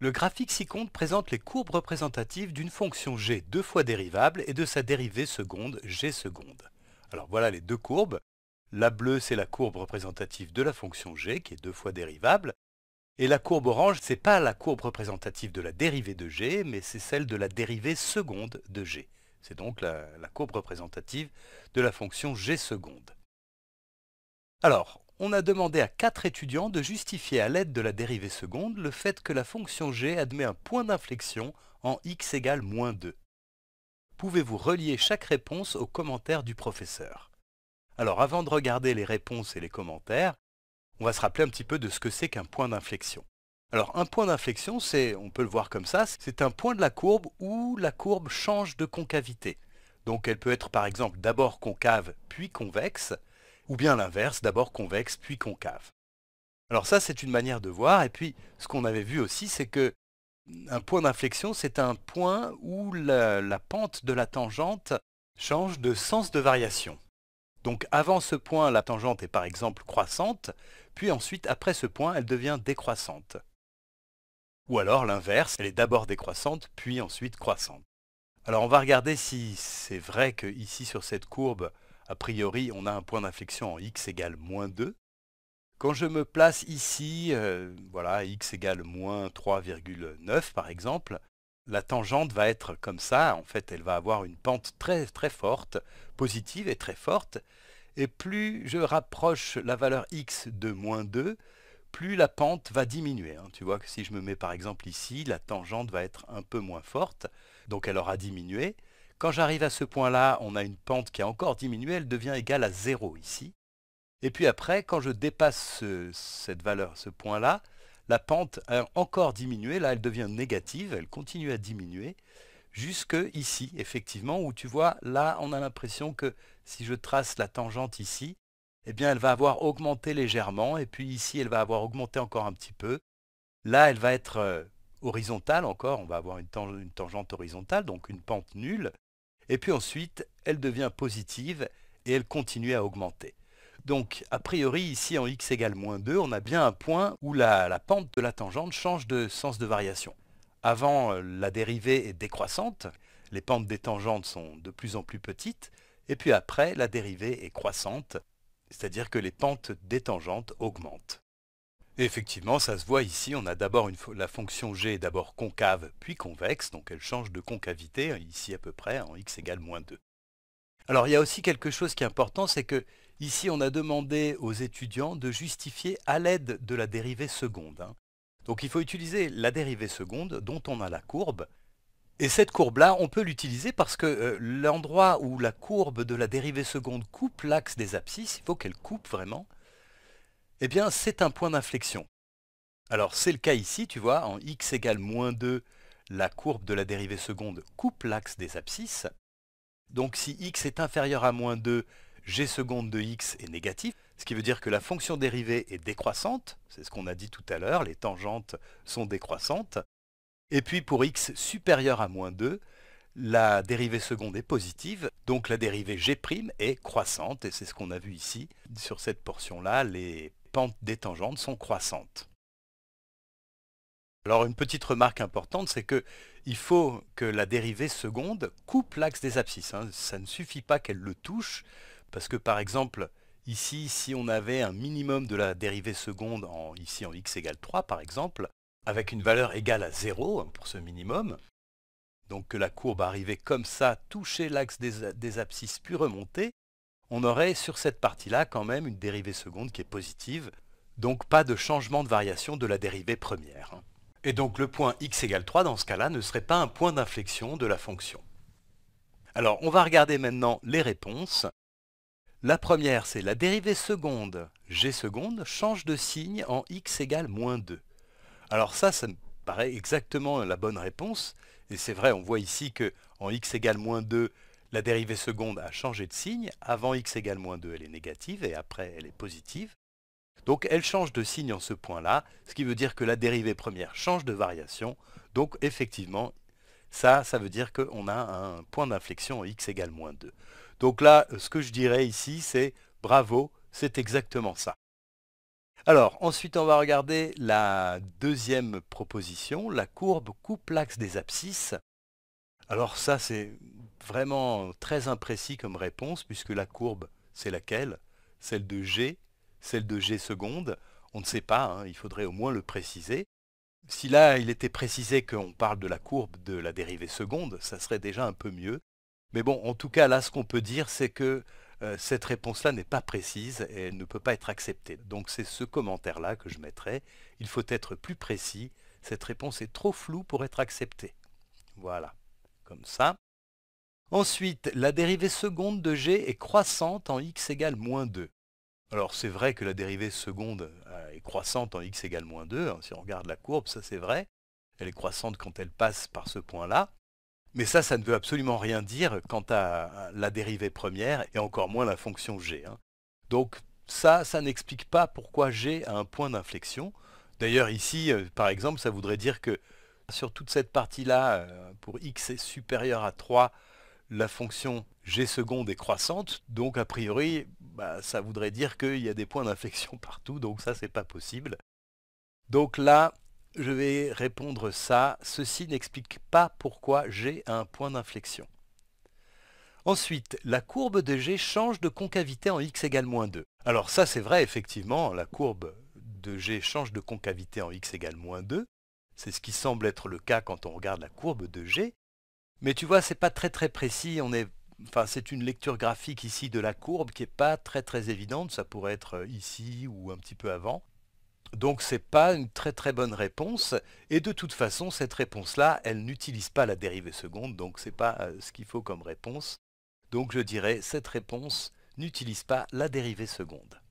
Le graphique ci-contre présente les courbes représentatives d'une fonction g deux fois dérivable et de sa dérivée seconde g seconde. Alors voilà les deux courbes. La bleue, c'est la courbe représentative de la fonction g, qui est deux fois dérivable. Et la courbe orange, c'est pas la courbe représentative de la dérivée de g, mais c'est celle de la dérivée seconde de g. C'est donc la, courbe représentative de la fonction g seconde. Alors, on a demandé à quatre étudiants de justifier à l'aide de la dérivée seconde le fait que la fonction g admet un point d'inflexion en x égale moins 2. Pouvez-vous relier chaque réponse aux commentaires du professeur Alors avant de regarder les réponses et les commentaires, on va se rappeler un petit peu de ce que c'est qu'un point d'inflexion. Alors un point d'inflexion, c'est, on peut le voir comme ça, c'est un point de la courbe où la courbe change de concavité. Donc elle peut être par exemple d'abord concave puis convexe, ou bien l'inverse, d'abord convexe puis concave. Alors ça, c'est une manière de voir, et puis ce qu'on avait vu aussi, c'est que un point d'inflexion, c'est un point où la, la, pente de la tangente change de sens de variation. Donc avant ce point, la tangente est par exemple croissante, puis ensuite, après ce point, elle devient décroissante. Ou alors l'inverse, elle est d'abord décroissante, puis ensuite croissante. Alors on va regarder si c'est vrai que ici sur cette courbe, a priori, on a un point d'inflexion en x égale moins 2. Quand je me place ici, euh, voilà, x égale moins 3,9 par exemple, la tangente va être comme ça, en fait elle va avoir une pente très très forte, positive et très forte, et plus je rapproche la valeur x de moins 2, plus la pente va diminuer. Hein. Tu vois que si je me mets par exemple ici, la tangente va être un peu moins forte, donc elle aura diminué, quand j'arrive à ce point-là, on a une pente qui a encore diminué, elle devient égale à 0 ici. Et puis après, quand je dépasse cette valeur, ce point-là, la pente a encore diminué, là elle devient négative, elle continue à diminuer, jusque ici, effectivement, où tu vois, là on a l'impression que si je trace la tangente ici, eh bien elle va avoir augmenté légèrement, et puis ici elle va avoir augmenté encore un petit peu. Là elle va être euh, horizontale encore, on va avoir une, tangente horizontale, donc une pente nulle, et puis ensuite elle devient positive et elle continue à augmenter. Donc, a priori, ici en x égale moins 2, on a bien un point où la, la, pente de la tangente change de sens de variation. Avant, euh, la dérivée est décroissante, les pentes des tangentes sont de plus en plus petites, et puis après, la dérivée est croissante, c'est-à-dire que les pentes des tangentes augmentent effectivement, ça se voit ici, on a d'abord la fonction g est d'abord concave puis convexe, donc elle change de concavité, hein, ici à peu près, en x égale moins 2. Alors il y a aussi quelque chose qui est important, c'est que ici on a demandé aux étudiants de justifier à l'aide de la dérivée seconde. Hein. Donc il faut utiliser la dérivée seconde dont on a la courbe, et cette courbe-là, on peut l'utiliser parce que euh, l'endroit où la courbe de la dérivée seconde coupe l'axe des abscisses, il faut qu'elle coupe vraiment eh bien c'est un point d'inflexion. Alors c'est le cas ici, tu vois, en x égale moins 2, la courbe de la dérivée seconde coupe l'axe des abscisses. Donc si x est inférieur à moins 2, g seconde de x est négatif, ce qui veut dire que la fonction dérivée est décroissante, c'est ce qu'on a dit tout à l'heure, les tangentes sont décroissantes. Et puis pour x supérieur à moins 2, la dérivée seconde est positive, donc la dérivée g' est croissante, et c'est ce qu'on a vu ici. Sur cette portion-là, les pentes des tangentes sont croissantes. Alors une petite remarque importante, c'est que il faut que la dérivée seconde coupe l'axe des abscisses. Hein. Ça ne suffit pas qu'elle le touche, parce que par exemple, ici, si on avait un minimum de la dérivée seconde, ici en x égale 3 par exemple, avec une valeur égale à 0 hein, pour ce minimum, donc que la courbe arrivait comme ça, toucher l'axe des, des, abscisses puis remonter, on aurait sur cette partie-là quand même une dérivée seconde qui est positive, donc pas de changement de variation de la dérivée première. Hein. Et donc le point x égale 3 dans ce cas-là ne serait pas un point d'inflexion de la fonction. Alors on va regarder maintenant les réponses. La première, c'est la dérivée seconde, g seconde, change de signe en x égale moins 2. Alors ça, ça me paraît exactement la bonne réponse, et c'est vrai, on voit ici que en x égale moins 2, la dérivée seconde a changé de signe. Avant x égale moins 2, elle est négative et après, elle est positive. Donc elle change de signe en ce point-là, ce qui veut dire que la dérivée première change de variation. Donc effectivement, ça, ça veut dire qu'on a un point d'inflexion x égale moins 2. Donc là, ce que je dirais ici, c'est bravo, c'est exactement ça. Alors, ensuite, on va regarder la deuxième proposition. La courbe coupe l'axe des abscisses. Alors ça, c'est vraiment très imprécis comme réponse, puisque la courbe, c'est laquelle Celle de G, celle de G seconde On ne sait pas, hein, il faudrait au moins le préciser. Si là, il était précisé qu'on parle de la courbe de la dérivée seconde, ça serait déjà un peu mieux. Mais bon, en tout cas, là, ce qu'on peut dire, c'est que euh, cette réponse-là n'est pas précise et elle ne peut pas être acceptée. Donc c'est ce commentaire-là que je mettrai. Il faut être plus précis. Cette réponse est trop floue pour être acceptée. Voilà, comme ça. Ensuite, la dérivée seconde de g est croissante en x égale moins 2. Alors c'est vrai que la dérivée seconde euh, est croissante en x égale moins 2, hein, si on regarde la courbe, ça c'est vrai, elle est croissante quand elle passe par ce point-là, mais ça, ça ne veut absolument rien dire quant à la dérivée première, et encore moins la fonction g. Hein. Donc ça, ça n'explique pas pourquoi g a un point d'inflexion. D'ailleurs ici, euh, par exemple, ça voudrait dire que sur toute cette partie-là, euh, pour x est supérieur à 3, la fonction g seconde est croissante, donc a priori, bah, ça voudrait dire qu'il y a des points d'inflexion partout, donc ça c'est pas possible. Donc là, je vais répondre ça, ceci n'explique pas pourquoi g a un point d'inflexion. Ensuite, la courbe de g change de concavité en x égale moins 2. Alors ça c'est vrai, effectivement, la courbe de g change de concavité en x égale moins 2, c'est ce qui semble être le cas quand on regarde la courbe de g, mais tu vois, c'est pas très très précis. On est, c'est une lecture graphique ici de la courbe qui est pas très très évidente. Ça pourrait être euh, ici ou un petit peu avant. Donc c'est pas une très très bonne réponse. Et de toute façon, cette réponse-là, elle n'utilise pas la dérivée seconde, donc c'est pas euh, ce qu'il faut comme réponse. Donc je dirais, cette réponse n'utilise pas la dérivée seconde.